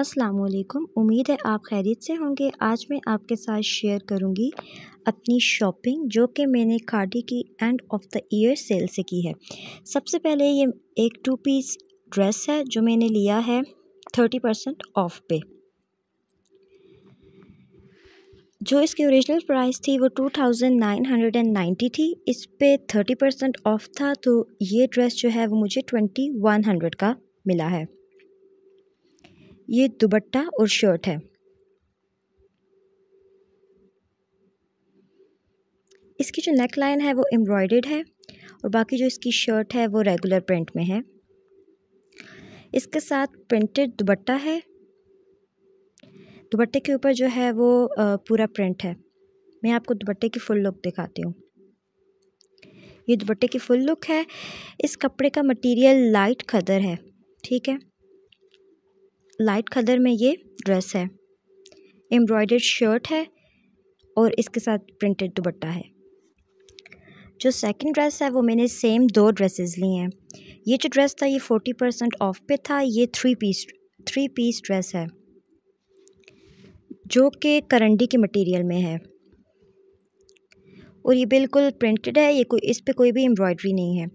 अस्सलाम वालेकुम उम्मीद है आप खैरियत से होंगे आज मैं आपके साथ शेयर करूंगी अपनी शॉपिंग जो कि मैंने खाटी की end of the year sale से की है सबसे पहले ये एक टू पीस ड्रेस है जो मैंने लिया है थर्टी परसेंट ऑफ पे जो इसकी ओरिजिनल प्राइस थी वो two thousand nine hundred and ninety थी इस पर थर्टी परसेंट ऑफ था तो ये ड्रेस जो है वो मुझे ट्वेंटी वन हंड्रेड का मिला है ये दुबट्टा और शर्ट है इसकी जो नेक लाइन है वो एम्ब्रॉयडर्ड है और बाकी जो इसकी शर्ट है वो रेगुलर प्रिंट में है इसके साथ प्रिंटेड दुबट्टा है दुपट्टे के ऊपर जो है वो पूरा प्रिंट है मैं आपको दुपट्टे की फुल लुक दिखाती हूँ ये दुपट्टे की फुल लुक है इस कपड़े का मटेरियल लाइट खदर है ठीक है लाइट कलर में ये ड्रेस है एम्ब्रॉयडर्ड शर्ट है और इसके साथ प्रिंटेड दुपट्टा है जो सेकंड ड्रेस है वो मैंने सेम दो ड्रेसेस ली हैं ये जो ड्रेस था ये फोर्टी परसेंट ऑफ पे था ये three piece three piece dress है जो कि करंडी के मटेरियल में है और ये बिल्कुल प्रिंटेड है ये कोई इस पर कोई भी एम्ब्रॉयडरी नहीं है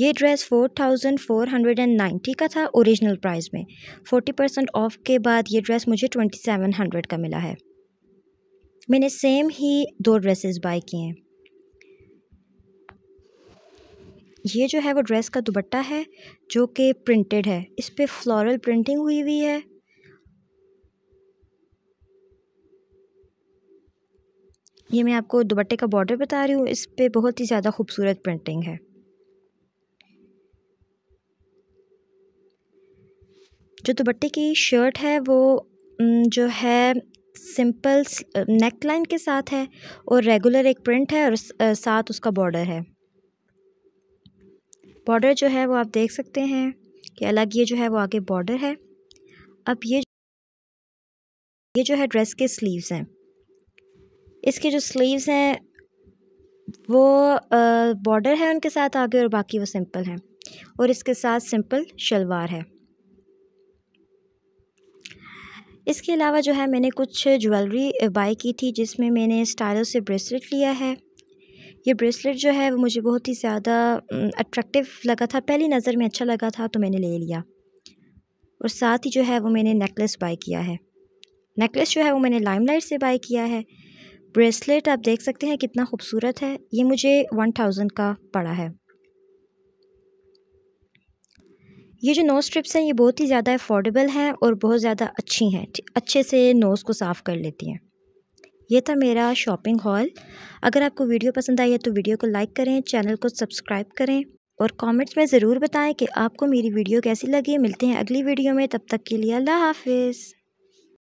ये dress four thousand four hundred and ninety का था ओरिजिनल प्राइस में फोर्टी परसेंट ऑफ के बाद ये ड्रेस मुझे ट्वेंटी सेवन हंड्रेड का मिला है मैंने सेम ही दो ड्रेसेस बाई किए हैं ये जो है वो ड्रेस का दुपट्टा है जो कि प्रिंटेड है इस पर फ्लोरल प्रिंटिंग हुई हुई है ये मैं आपको दुपट्टे का बॉर्डर बता रही हूँ इस पर बहुत ही ज़्यादा खूबसूरत प्रिंटिंग है जो दुपट्टे की शर्ट है वो जो है सिंपल नेक लाइन के साथ है और रेगुलर एक प्रिंट है और साथ उसका बॉर्डर है बॉर्डर जो है वो आप देख सकते हैं कि अलग ये जो है वो आगे बॉर्डर है अब ये ये जो है ड्रेस के स्लीव्स हैं इसके जो स्लीव्स हैं वो बॉर्डर है उनके साथ आगे और बाकी वो सिंपल हैं और इसके साथ सिंपल शलवार है इसके अलावा जो है मैंने कुछ ज्वेलरी बाई की थी जिसमें मैंने स्टाइलों से ब्रेसलेट लिया है ये ब्रेसलेट जो है वो मुझे बहुत ही ज़्यादा अट्रैक्टिव लगा था पहली नज़र में अच्छा लगा था तो मैंने ले लिया और साथ ही जो है वो मैंने नेकलेस बाई किया है नेकलेस जो है वो मैंने लाइमलाइट से बाई किया है ब्रेसलेट आप देख सकते हैं कितना खूबसूरत है ये मुझे वन थाउजेंड का पड़ा है ये जो नोज़ स्ट्रिप्स हैं ये बहुत ही ज़्यादा अफोर्डेबल हैं और बहुत ज़्यादा अच्छी हैं अच्छे से नोज़ को साफ़ कर लेती हैं ये था मेरा शॉपिंग हॉल अगर आपको वीडियो पसंद आई है तो वीडियो को लाइक करें चैनल को सब्सक्राइब करें और कमेंट्स में ज़रूर बताएं कि आपको मेरी वीडियो कैसी लगी मिलते हैं अगली वीडियो में तब तक के लिए अल्लाह हाफिज़